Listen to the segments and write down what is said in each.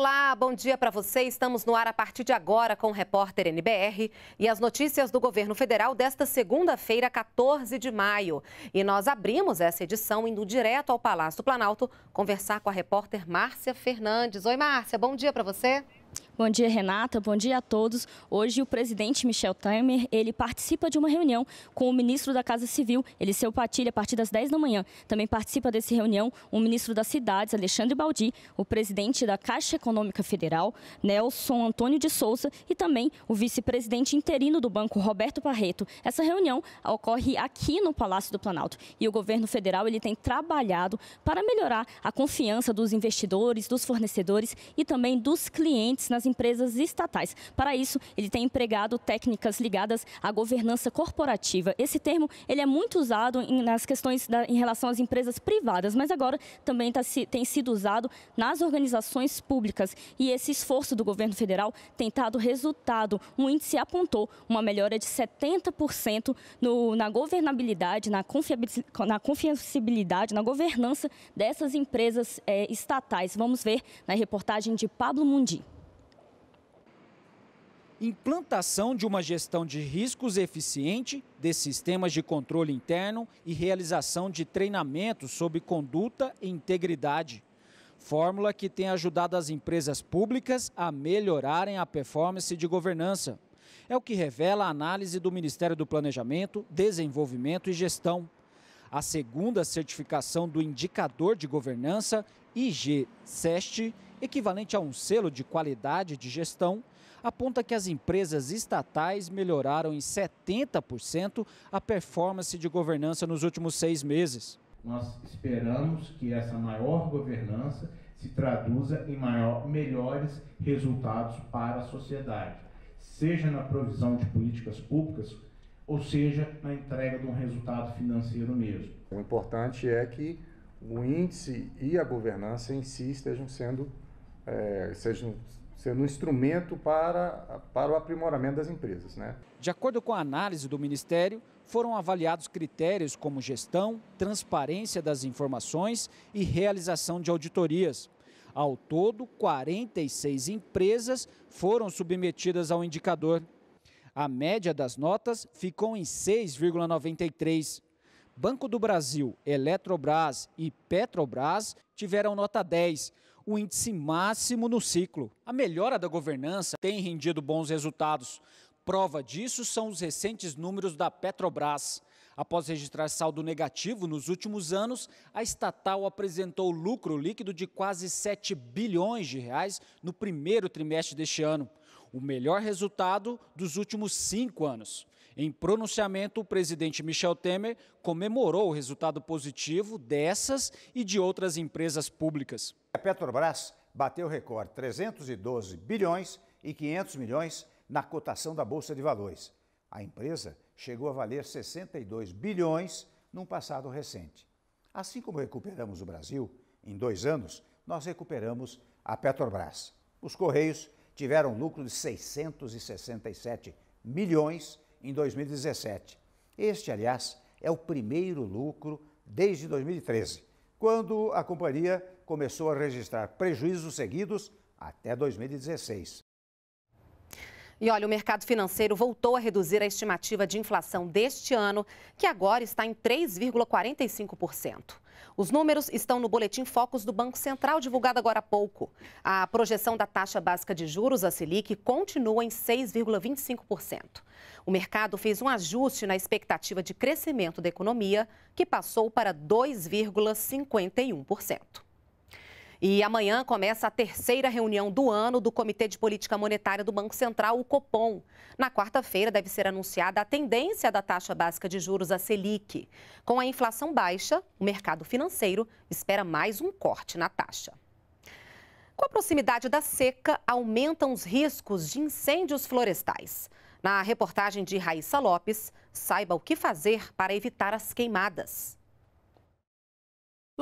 Olá, bom dia para você. Estamos no ar a partir de agora com o repórter NBR e as notícias do governo federal desta segunda-feira, 14 de maio. E nós abrimos essa edição indo direto ao Palácio do Planalto conversar com a repórter Márcia Fernandes. Oi, Márcia, bom dia para você. Bom dia, Renata. Bom dia a todos. Hoje o presidente Michel Temer, ele participa de uma reunião com o ministro da Casa Civil, Eliseu Patilha, a partir das 10 da manhã. Também participa dessa reunião o ministro das Cidades, Alexandre Baldi, o presidente da Caixa Econômica Federal, Nelson Antônio de Souza, e também o vice-presidente interino do banco, Roberto Barreto. Essa reunião ocorre aqui no Palácio do Planalto. E o governo federal, ele tem trabalhado para melhorar a confiança dos investidores, dos fornecedores e também dos clientes nas empresas empresas estatais. Para isso, ele tem empregado técnicas ligadas à governança corporativa. Esse termo ele é muito usado em, nas questões da, em relação às empresas privadas, mas agora também tá, se, tem sido usado nas organizações públicas. E esse esforço do governo federal tem dado resultado. Um índice apontou uma melhora de 70% no, na governabilidade, na, na confiabilidade, na governança dessas empresas é, estatais. Vamos ver na reportagem de Pablo Mundi implantação de uma gestão de riscos eficiente, de sistemas de controle interno e realização de treinamentos sobre conduta e integridade. Fórmula que tem ajudado as empresas públicas a melhorarem a performance de governança. É o que revela a análise do Ministério do Planejamento, Desenvolvimento e Gestão. A segunda certificação do Indicador de Governança, IG-SEST, equivalente a um selo de qualidade de gestão, aponta que as empresas estatais melhoraram em 70% a performance de governança nos últimos seis meses. Nós esperamos que essa maior governança se traduza em maior, melhores resultados para a sociedade, seja na provisão de políticas públicas, ou seja, na entrega de um resultado financeiro mesmo. O importante é que o índice e a governança em si estejam sendo é, seja, sendo um instrumento para, para o aprimoramento das empresas. Né? De acordo com a análise do Ministério, foram avaliados critérios como gestão, transparência das informações e realização de auditorias. Ao todo, 46 empresas foram submetidas ao indicador. A média das notas ficou em 6,93. Banco do Brasil, Eletrobras e Petrobras tiveram nota 10, o índice máximo no ciclo. A melhora da governança tem rendido bons resultados. Prova disso são os recentes números da Petrobras. Após registrar saldo negativo nos últimos anos, a estatal apresentou lucro líquido de quase 7 bilhões de reais no primeiro trimestre deste ano, o melhor resultado dos últimos cinco anos. Em pronunciamento, o presidente Michel Temer comemorou o resultado positivo dessas e de outras empresas públicas. A Petrobras bateu o recorde 312 bilhões e 500 milhões na cotação da Bolsa de Valores. A empresa chegou a valer 62 bilhões num passado recente. Assim como recuperamos o Brasil, em dois anos, nós recuperamos a Petrobras. Os Correios tiveram lucro de 667 milhões em 2017. Este, aliás, é o primeiro lucro desde 2013, quando a companhia começou a registrar prejuízos seguidos até 2016. E olha, o mercado financeiro voltou a reduzir a estimativa de inflação deste ano, que agora está em 3,45%. Os números estão no boletim focos do Banco Central, divulgado agora há pouco. A projeção da taxa básica de juros, a Selic, continua em 6,25%. O mercado fez um ajuste na expectativa de crescimento da economia, que passou para 2,51%. E amanhã começa a terceira reunião do ano do Comitê de Política Monetária do Banco Central, o Copom. Na quarta-feira deve ser anunciada a tendência da taxa básica de juros, a Selic. Com a inflação baixa, o mercado financeiro espera mais um corte na taxa. Com a proximidade da seca, aumentam os riscos de incêndios florestais. Na reportagem de Raíssa Lopes, saiba o que fazer para evitar as queimadas.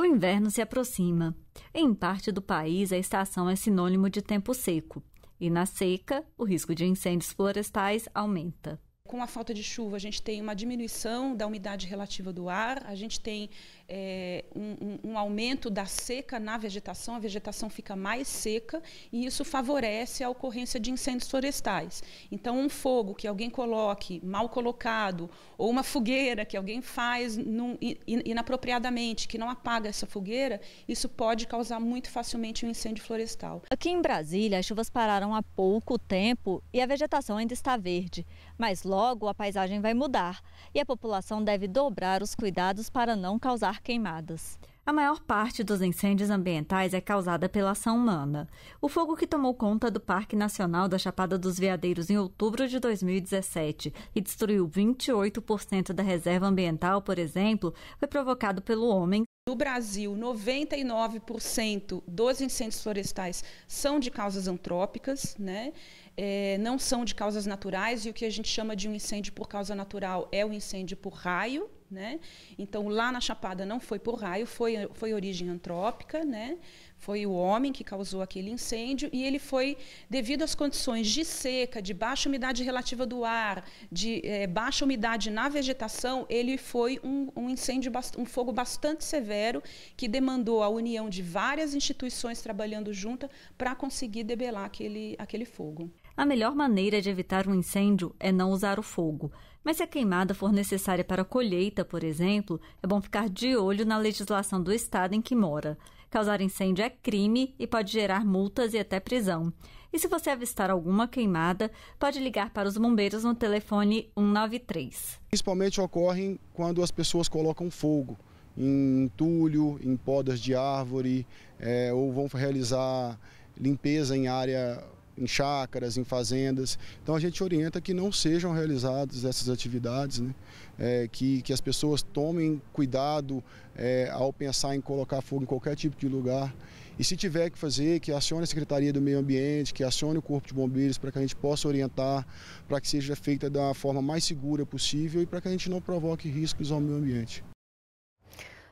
O inverno se aproxima. Em parte do país, a estação é sinônimo de tempo seco, e na seca, o risco de incêndios florestais aumenta. Com a falta de chuva, a gente tem uma diminuição da umidade relativa do ar, a gente tem é, um, um, aumento da seca na vegetação, a vegetação fica mais seca e isso favorece a ocorrência de incêndios florestais. Então, um fogo que alguém coloque mal colocado ou uma fogueira que alguém faz num, inapropriadamente, que não apaga essa fogueira, isso pode causar muito facilmente um incêndio florestal. Aqui em Brasília, as chuvas pararam há pouco tempo e a vegetação ainda está verde, mas logo Logo, a paisagem vai mudar e a população deve dobrar os cuidados para não causar queimadas. A maior parte dos incêndios ambientais é causada pela ação humana. O fogo que tomou conta do Parque Nacional da Chapada dos Veadeiros em outubro de 2017 e destruiu 28% da reserva ambiental, por exemplo, foi provocado pelo homem no Brasil, 99% dos incêndios florestais são de causas antrópicas, né? É, não são de causas naturais, e o que a gente chama de um incêndio por causa natural é o incêndio por raio, né? Então lá na Chapada não foi por raio, foi foi origem antrópica, né? Foi o homem que causou aquele incêndio e ele foi devido às condições de seca, de baixa umidade relativa do ar, de é, baixa umidade na vegetação, ele foi um, um incêndio, um fogo bastante severo que demandou a união de várias instituições trabalhando juntas para conseguir debelar aquele aquele fogo. A melhor maneira de evitar um incêndio é não usar o fogo. Mas se a queimada for necessária para a colheita, por exemplo, é bom ficar de olho na legislação do estado em que mora. Causar incêndio é crime e pode gerar multas e até prisão. E se você avistar alguma queimada, pode ligar para os bombeiros no telefone 193. Principalmente ocorrem quando as pessoas colocam fogo em entulho, em podas de árvore, é, ou vão realizar limpeza em área em chácaras, em fazendas. Então a gente orienta que não sejam realizadas essas atividades, né? é, que, que as pessoas tomem cuidado é, ao pensar em colocar fogo em qualquer tipo de lugar. E se tiver que fazer, que acione a Secretaria do Meio Ambiente, que acione o Corpo de Bombeiros para que a gente possa orientar, para que seja feita da forma mais segura possível e para que a gente não provoque riscos ao meio ambiente.